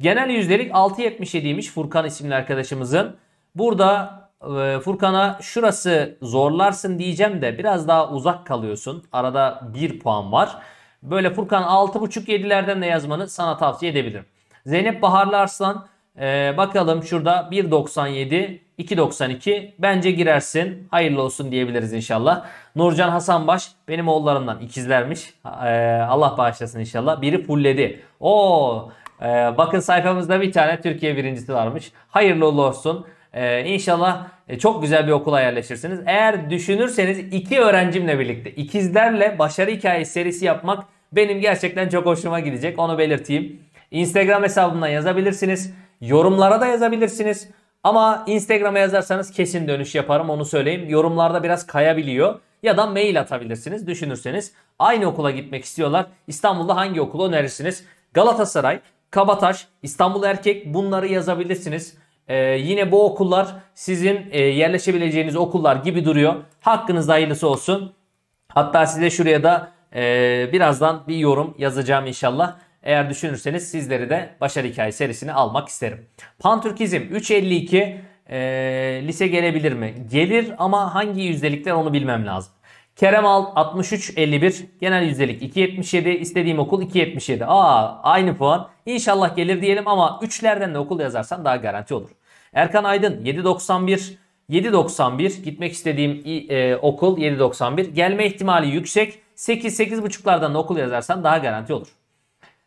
S1: Genel yüzdelik 6.77'ymiş Furkan isimli arkadaşımızın. Burada e, Furkan'a şurası zorlarsın diyeceğim de biraz daha uzak kalıyorsun. Arada 1 puan var. Böyle Furkan 6.5-7'lerden de yazmanı sana tavsiye edebilirim. Zeynep Baharlı Arslan e, bakalım şurada 1.97 2.92 bence girersin. Hayırlı olsun diyebiliriz inşallah. Nurcan Hasanbaş benim oğullarımdan ikizlermiş. Ee, Allah bağışlasın inşallah. Biri fulledi. Oo ee, bakın sayfamızda bir tane Türkiye birincisi varmış. Hayırlı uğurlu olsun. Ee, inşallah e, çok güzel bir okula yerleşirsiniz. Eğer düşünürseniz iki öğrencimle birlikte ikizlerle başarı hikayesi serisi yapmak benim gerçekten çok hoşuma gidecek. Onu belirteyim. Instagram hesabımdan yazabilirsiniz. Yorumlara da yazabilirsiniz. Ama Instagram'a yazarsanız kesin dönüş yaparım onu söyleyeyim. Yorumlarda biraz kayabiliyor. Ya da mail atabilirsiniz düşünürseniz. Aynı okula gitmek istiyorlar. İstanbul'da hangi okulu önerirsiniz? Galatasaray, Kabataş, İstanbul Erkek bunları yazabilirsiniz. Ee, yine bu okullar sizin e, yerleşebileceğiniz okullar gibi duruyor. Hakkınız hayırlısı olsun. Hatta size şuraya da e, birazdan bir yorum yazacağım inşallah. Eğer düşünürseniz sizleri de başarı hikaye serisini almak isterim. Pantürkizm 352 e, lise gelebilir mi? Gelir ama hangi yüzdelikler onu bilmem lazım. Kerem Alt 63 51 Genel yüzdelik 2.77. istediğim okul 2.77. Aa aynı puan. İnşallah gelir diyelim ama 3'lerden de okul yazarsan daha garanti olur. Erkan Aydın 7.91. 7.91 gitmek istediğim e, okul 7.91 gelme ihtimali yüksek 8 8.5'lardan da okul yazarsan daha garanti olur.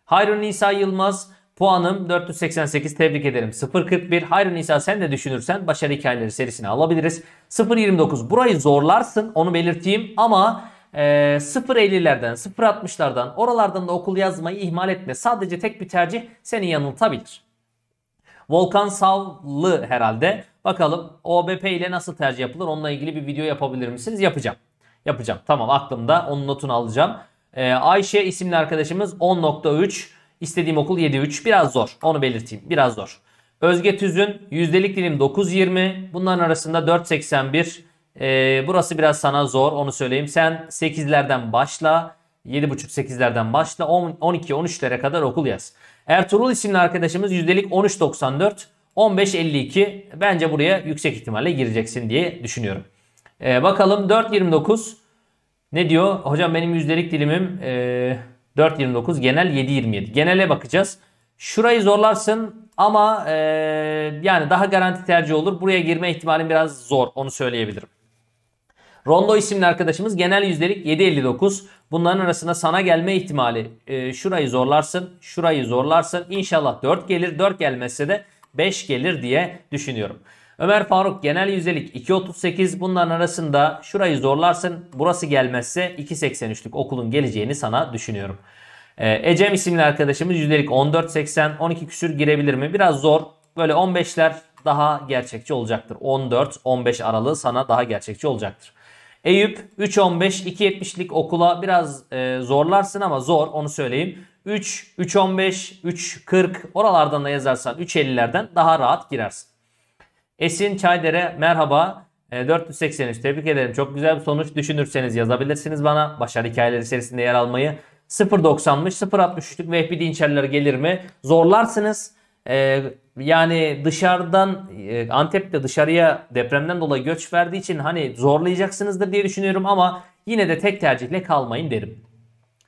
S1: Hayrun Nisa Yılmaz Puanım 488 tebrik ederim. 0.41 Hayrı Nisa sen de düşünürsen başarı hikayeleri serisini alabiliriz. 0.29 burayı zorlarsın onu belirteyim ama e, 0.50'lerden 0.60'lardan oralardan da okul yazmayı ihmal etme. Sadece tek bir tercih seni yanıltabilir. Volkan Savlı herhalde. Bakalım OBP ile nasıl tercih yapılır onunla ilgili bir video yapabilir misiniz? Yapacağım. Yapacağım tamam aklımda onun notunu alacağım. E, Ayşe isimli arkadaşımız 10.3 İstediğim okul 7.3. Biraz zor. Onu belirteyim. Biraz zor. Özge Tüz'ün yüzdelik dilim 9.20. Bunların arasında 4.81. Ee, burası biraz sana zor. Onu söyleyeyim. Sen 8'lerden başla. 7.5-8'lerden başla. 12-13'lere kadar okul yaz. Ertuğrul isimli arkadaşımız yüzdelik 13.94. 15.52 bence buraya yüksek ihtimalle gireceksin diye düşünüyorum. Ee, bakalım 4.29 ne diyor? Hocam benim yüzdelik dilimim ee, 4.29 genel 7.27. Genele bakacağız. Şurayı zorlarsın ama e, yani daha garanti tercih olur. Buraya girme ihtimalim biraz zor onu söyleyebilirim. Rondo isimli arkadaşımız genel yüzdelik 7.59. Bunların arasında sana gelme ihtimali e, şurayı zorlarsın, şurayı zorlarsın. İnşallah 4 gelir, 4 gelmezse de 5 gelir diye düşünüyorum. Ömer Faruk genel yüzdelik 2.38 bunların arasında şurayı zorlarsın burası gelmezse 2.83'lük okulun geleceğini sana düşünüyorum. Ee, Ecem isimli arkadaşımız yüzdelik 14.80 12 küsür girebilir mi? Biraz zor böyle 15'ler daha gerçekçi olacaktır. 14-15 aralığı sana daha gerçekçi olacaktır. Eyüp 3.15-2.70'lik okula biraz e, zorlarsın ama zor onu söyleyeyim. 3, 3.15, 3.40 oralardan da yazarsan 3.50'lerden daha rahat girersin. Esin Çaydere merhaba. 483 ee, tebrik ederim. Çok güzel bir sonuç. Düşünürseniz yazabilirsiniz bana. Başarı hikayeleri serisinde yer almayı. 0.90'mış 0.63'lük Vehbi Dinçerler gelir mi? Zorlarsınız. Ee, yani dışarıdan e, Antep'te dışarıya depremden dolayı göç verdiği için hani zorlayacaksınızdır diye düşünüyorum ama yine de tek tercihle kalmayın derim.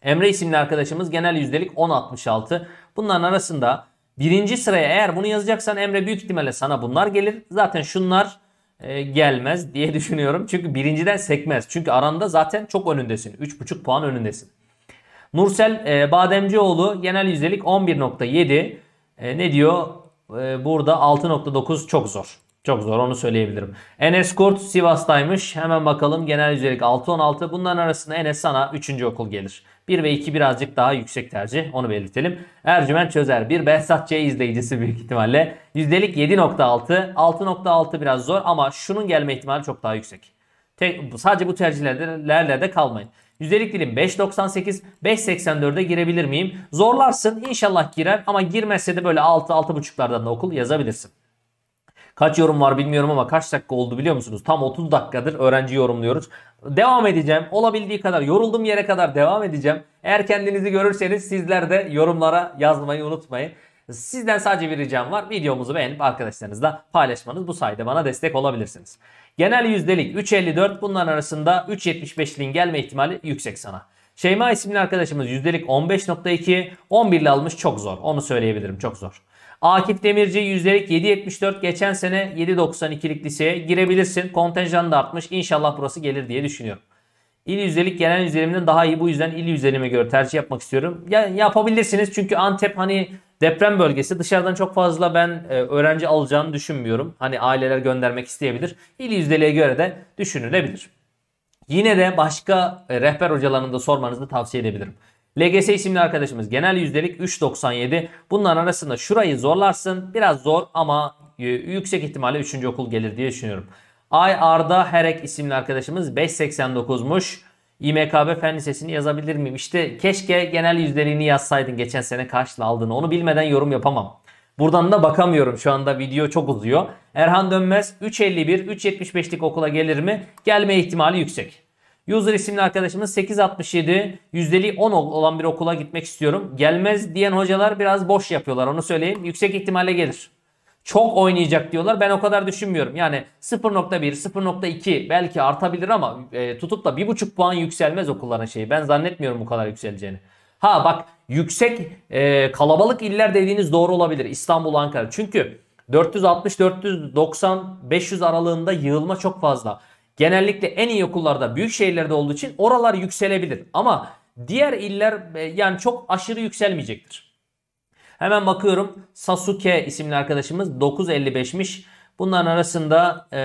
S1: Emre isimli arkadaşımız genel yüzdelik 10.66. Bunların arasında Birinci sıraya eğer bunu yazacaksan Emre büyük ihtimalle sana bunlar gelir. Zaten şunlar e, gelmez diye <laughs> düşünüyorum. Çünkü birinciden sekmez. Çünkü aranda zaten çok önündesin. 3,5 puan önündesin. Nursel e, Bademcioğlu genel yüzdelik 11.7. E, ne diyor? E, burada 6.9 çok zor. Çok zor onu söyleyebilirim. Enes Kurt Sivas'taymış. Hemen bakalım genel yüzdelik 6.16. Bunların arasında Enes sana 3. okul gelir. 1 ve 2 birazcık daha yüksek tercih. Onu belirtelim. Ercüment Çözer bir Behzat C izleyicisi büyük ihtimalle. Yüzdelik 7.6. 6.6 biraz zor ama şunun gelme ihtimali çok daha yüksek. Tek, sadece bu tercihlerle de kalmayın. Yüzdelik dilim 5.98, 5.84'e girebilir miyim? Zorlarsın inşallah girer ama girmezse de böyle 6, 6.5'lardan da okul yazabilirsin. Kaç yorum var bilmiyorum ama kaç dakika oldu biliyor musunuz? Tam 30 dakikadır öğrenci yorumluyoruz. Devam edeceğim. Olabildiği kadar yoruldum yere kadar devam edeceğim. Eğer kendinizi görürseniz sizler de yorumlara yazmayı unutmayın. Sizden sadece bir ricam var. Videomuzu beğenip arkadaşlarınızla paylaşmanız bu sayede bana destek olabilirsiniz. Genel yüzdelik 3.54 bunların arasında 3.75'liğin gelme ihtimali yüksek sana. Şeyma isimli arkadaşımız yüzdelik 15.2 11 ile almış çok zor. Onu söyleyebilirim çok zor. Akif Demirci yüzdelik 7.74 geçen sene 7.92'lik liseye girebilirsin. Kontenjan da artmış. İnşallah burası gelir diye düşünüyorum. İl yüzdelik genel yüzdelimden daha iyi. Bu yüzden il yüzdelime göre tercih yapmak istiyorum. Ya, yapabilirsiniz çünkü Antep hani deprem bölgesi dışarıdan çok fazla ben e, öğrenci alacağını düşünmüyorum. Hani aileler göndermek isteyebilir. İl yüzdeliğe göre de düşünülebilir. Yine de başka e, rehber hocalarını da sormanızı tavsiye edebilirim. LGS isimli arkadaşımız genel yüzdelik 3.97. Bunların arasında şurayı zorlarsın. Biraz zor ama yüksek ihtimalle 3. okul gelir diye düşünüyorum. Ay Arda Herek isimli arkadaşımız 5.89'muş. İMKB Fen Lisesi'ni yazabilir miyim? İşte keşke genel yüzdeliğini yazsaydın geçen sene kaçla aldığını. Onu bilmeden yorum yapamam. Buradan da bakamıyorum şu anda video çok uzuyor. Erhan Dönmez 3.51 3.75'lik okula gelir mi? Gelme ihtimali yüksek. User isimli arkadaşımız 867 yüzdeli 10 olan bir okula gitmek istiyorum. Gelmez diyen hocalar biraz boş yapıyorlar onu söyleyeyim. Yüksek ihtimalle gelir. Çok oynayacak diyorlar. Ben o kadar düşünmüyorum. Yani 0.1, 0.2 belki artabilir ama e, tutup da 1.5 puan yükselmez okulların şeyi. Ben zannetmiyorum bu kadar yükseleceğini. Ha bak yüksek e, kalabalık iller dediğiniz doğru olabilir. İstanbul, Ankara. Çünkü 460, 490, 500 aralığında yığılma çok fazla genellikle en iyi okullarda büyük şehirlerde olduğu için oralar yükselebilir. Ama diğer iller e, yani çok aşırı yükselmeyecektir. Hemen bakıyorum Sasuke isimli arkadaşımız 9.55'miş. Bunların arasında e,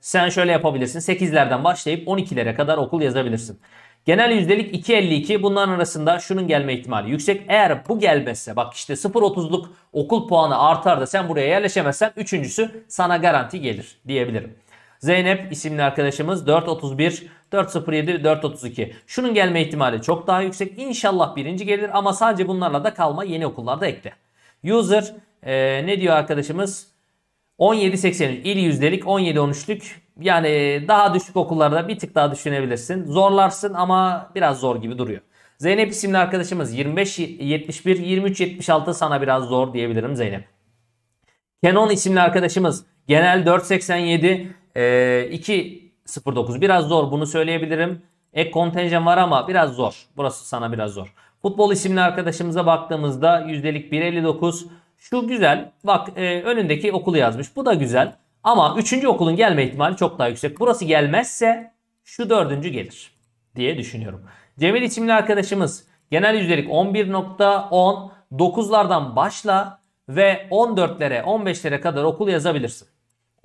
S1: sen şöyle yapabilirsin. 8'lerden başlayıp 12'lere kadar okul yazabilirsin. Genel yüzdelik 2.52 bunların arasında şunun gelme ihtimali yüksek. Eğer bu gelmezse bak işte 0.30'luk okul puanı artar da sen buraya yerleşemezsen üçüncüsü sana garanti gelir diyebilirim. Zeynep isimli arkadaşımız 431, 407, 432. Şunun gelme ihtimali çok daha yüksek. İnşallah birinci gelir ama sadece bunlarla da kalma yeni okullarda ekle. User e, ne diyor arkadaşımız? 17.80 il yüzdelik 17-13'lük yani daha düşük okullarda bir tık daha düşünebilirsin. Zorlarsın ama biraz zor gibi duruyor. Zeynep isimli arkadaşımız 25-71, 23-76 sana biraz zor diyebilirim Zeynep. Kenon isimli arkadaşımız genel 487, e, ee, 2.09 biraz zor bunu söyleyebilirim. Ek kontenjan var ama biraz zor. Burası sana biraz zor. Futbol isimli arkadaşımıza baktığımızda yüzdelik 1.59. Şu güzel. Bak e, önündeki okulu yazmış. Bu da güzel. Ama 3. okulun gelme ihtimali çok daha yüksek. Burası gelmezse şu dördüncü gelir diye düşünüyorum. Cemil isimli arkadaşımız genel yüzdelik 11.10. 9'lardan başla ve 14'lere 15'lere kadar okul yazabilirsin.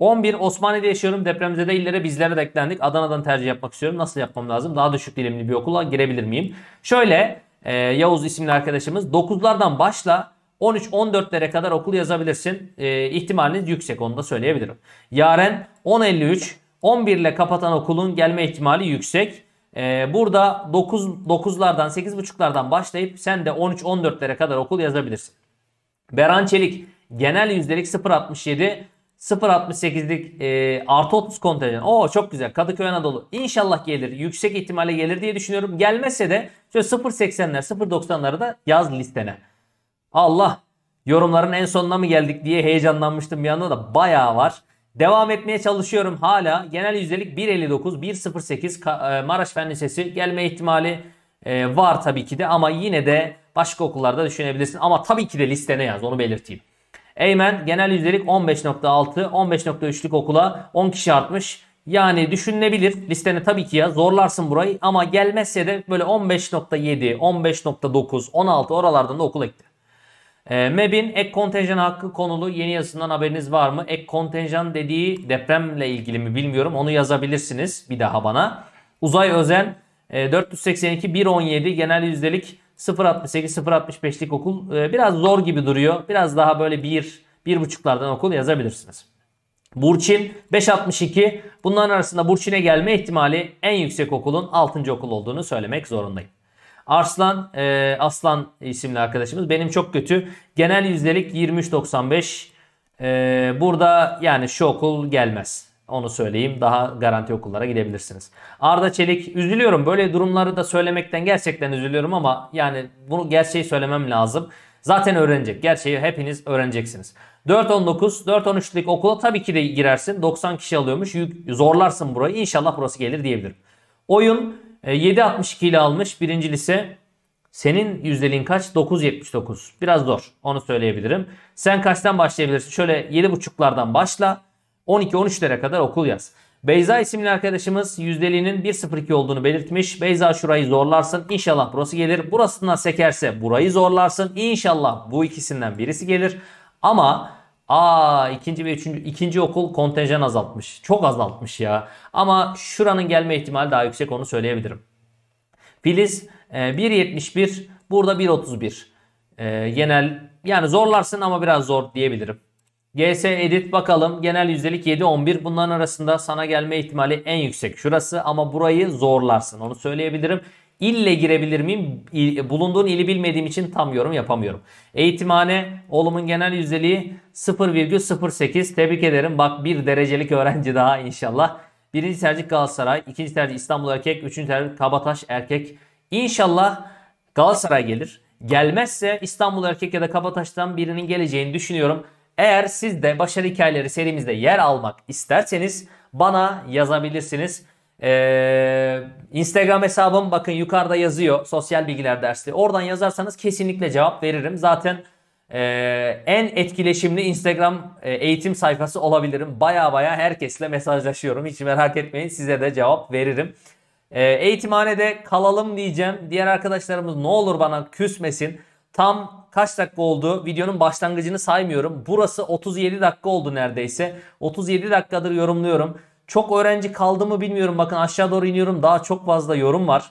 S1: 11 Osmaniye'de yaşıyorum. Depremzede illere bizlere de eklendik. Adana'dan tercih yapmak istiyorum. Nasıl yapmam lazım? Daha düşük dilimli bir okula girebilir miyim? Şöyle e, Yavuz isimli arkadaşımız 9'lardan başla 13-14'lere kadar okul yazabilirsin. E, ihtimaliniz yüksek onu da söyleyebilirim. Yaren 10.53 11 ile kapatan okulun gelme ihtimali yüksek. E, burada 9 9'lardan 8.5'lardan başlayıp sen de 13-14'lere kadar okul yazabilirsin. Beran Çelik genel yüzdelik 0.67 0.68'lik e, artı 30 kontenjan. Oo çok güzel. Kadıköy Anadolu. İnşallah gelir. Yüksek ihtimalle gelir diye düşünüyorum. Gelmezse de şöyle 0.80'ler 0.90'ları da yaz listene. Allah yorumların en sonuna mı geldik diye heyecanlanmıştım bir anda da bayağı var. Devam etmeye çalışıyorum hala. Genel yüzdelik 1.59, 1.08 e, Maraş Fen Lisesi gelme ihtimali e, var tabii ki de ama yine de başka okullarda düşünebilirsin. Ama tabii ki de listene yaz onu belirteyim. Eymen genel yüzdelik 15.6, 15.3'lük okula 10 kişi artmış. Yani düşünülebilir. listene tabii ki ya zorlarsın burayı ama gelmezse de böyle 15.7, 15.9, 16 oralardan da okula gitti. E, MEB'in ek kontenjan hakkı konulu yeni yazısından haberiniz var mı? Ek kontenjan dediği depremle ilgili mi bilmiyorum. Onu yazabilirsiniz bir daha bana. Uzay Özen e, 482 117 genel yüzdelik 0.68-0.65'lik okul e, biraz zor gibi duruyor. Biraz daha böyle 1 1.5'lardan okul yazabilirsiniz. Burçin 5.62 bunların arasında Burçin'e gelme ihtimali en yüksek okulun 6. okul olduğunu söylemek zorundayım. Arslan e, Aslan isimli arkadaşımız benim çok kötü genel yüzdelik 23.95 e, burada yani şu okul gelmez onu söyleyeyim. Daha garanti okullara gidebilirsiniz. Arda Çelik üzülüyorum. Böyle durumları da söylemekten gerçekten üzülüyorum ama yani bunu gerçeği söylemem lazım. Zaten öğrenecek. Gerçeği hepiniz öğreneceksiniz. 4.19, 4.13'lük okula tabii ki de girersin. 90 kişi alıyormuş. Zorlarsın burayı. İnşallah burası gelir diyebilirim. Oyun 7.62 e, ile almış. Birinci lise. Senin yüzdeliğin kaç? 9.79. Biraz zor. Onu söyleyebilirim. Sen kaçtan başlayabilirsin? Şöyle 7.5'lardan başla. 12-13'lere 13 kadar okul yaz. Beyza isimli arkadaşımız yüzdeliğinin 1.02 olduğunu belirtmiş. Beyza şurayı zorlarsın inşallah burası gelir. Burasından sekerse burayı zorlarsın inşallah bu ikisinden birisi gelir. Ama aa ikinci ve üçüncü ikinci okul kontenjan azaltmış. Çok azaltmış ya. Ama şuranın gelme ihtimali daha yüksek onu söyleyebilirim. Filiz 1.71 e, burada 1.31 e, genel yani zorlarsın ama biraz zor diyebilirim. GS Edit bakalım. Genel yüzdelik 7-11. Bunların arasında sana gelme ihtimali en yüksek şurası. Ama burayı zorlarsın. Onu söyleyebilirim. İlle girebilir miyim? bulunduğun ili bilmediğim için tam yorum yapamıyorum. Eğitimhane oğlumun genel yüzdeliği 0,08. Tebrik ederim. Bak bir derecelik öğrenci daha inşallah. Birinci tercih Galatasaray. ikinci tercih İstanbul Erkek. Üçüncü tercih Kabataş Erkek. İnşallah Galatasaray gelir. Gelmezse İstanbul Erkek ya da Kabataş'tan birinin geleceğini düşünüyorum. Eğer siz de başarı hikayeleri serimizde yer almak isterseniz bana yazabilirsiniz. Ee, Instagram hesabım bakın yukarıda yazıyor. Sosyal bilgiler dersliği. Oradan yazarsanız kesinlikle cevap veririm. Zaten e, en etkileşimli Instagram e, eğitim sayfası olabilirim. Baya baya herkesle mesajlaşıyorum. Hiç merak etmeyin size de cevap veririm. E, eğitimhanede kalalım diyeceğim. Diğer arkadaşlarımız ne olur bana küsmesin. Tam kaç dakika oldu? Videonun başlangıcını saymıyorum. Burası 37 dakika oldu neredeyse. 37 dakikadır yorumluyorum. Çok öğrenci kaldı mı bilmiyorum. Bakın aşağı doğru iniyorum. Daha çok fazla yorum var.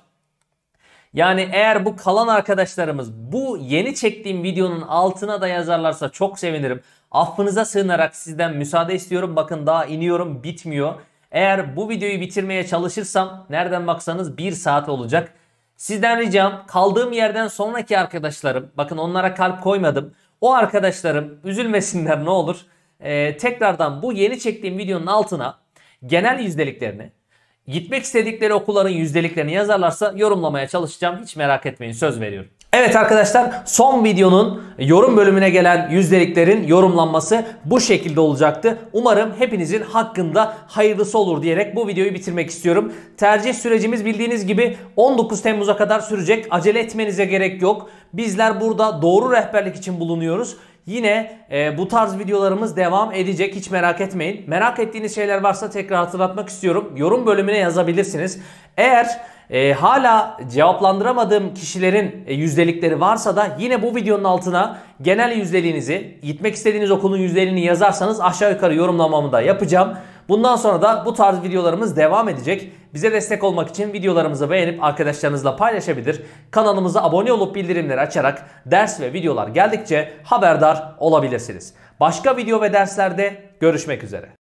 S1: Yani eğer bu kalan arkadaşlarımız bu yeni çektiğim videonun altına da yazarlarsa çok sevinirim. Affınıza sığınarak sizden müsaade istiyorum. Bakın daha iniyorum bitmiyor. Eğer bu videoyu bitirmeye çalışırsam nereden baksanız 1 saat olacak. Sizden ricam kaldığım yerden sonraki arkadaşlarım bakın onlara kalp koymadım. O arkadaşlarım üzülmesinler ne olur. Ee, tekrardan bu yeni çektiğim videonun altına genel yüzdeliklerini gitmek istedikleri okulların yüzdeliklerini yazarlarsa yorumlamaya çalışacağım. Hiç merak etmeyin söz veriyorum. Evet arkadaşlar son videonun yorum bölümüne gelen yüzdeliklerin yorumlanması bu şekilde olacaktı. Umarım hepinizin hakkında hayırlısı olur diyerek bu videoyu bitirmek istiyorum. Tercih sürecimiz bildiğiniz gibi 19 Temmuz'a kadar sürecek. Acele etmenize gerek yok. Bizler burada doğru rehberlik için bulunuyoruz. Yine e, bu tarz videolarımız devam edecek hiç merak etmeyin. Merak ettiğiniz şeyler varsa tekrar hatırlatmak istiyorum. Yorum bölümüne yazabilirsiniz. Eğer e, hala cevaplandıramadığım kişilerin e, yüzdelikleri varsa da yine bu videonun altına genel yüzdeliğinizi, gitmek istediğiniz okulun yüzdeliğini yazarsanız aşağı yukarı yorumlamamı da yapacağım. Bundan sonra da bu tarz videolarımız devam edecek. Bize destek olmak için videolarımızı beğenip arkadaşlarınızla paylaşabilir. Kanalımıza abone olup bildirimleri açarak ders ve videolar geldikçe haberdar olabilirsiniz. Başka video ve derslerde görüşmek üzere.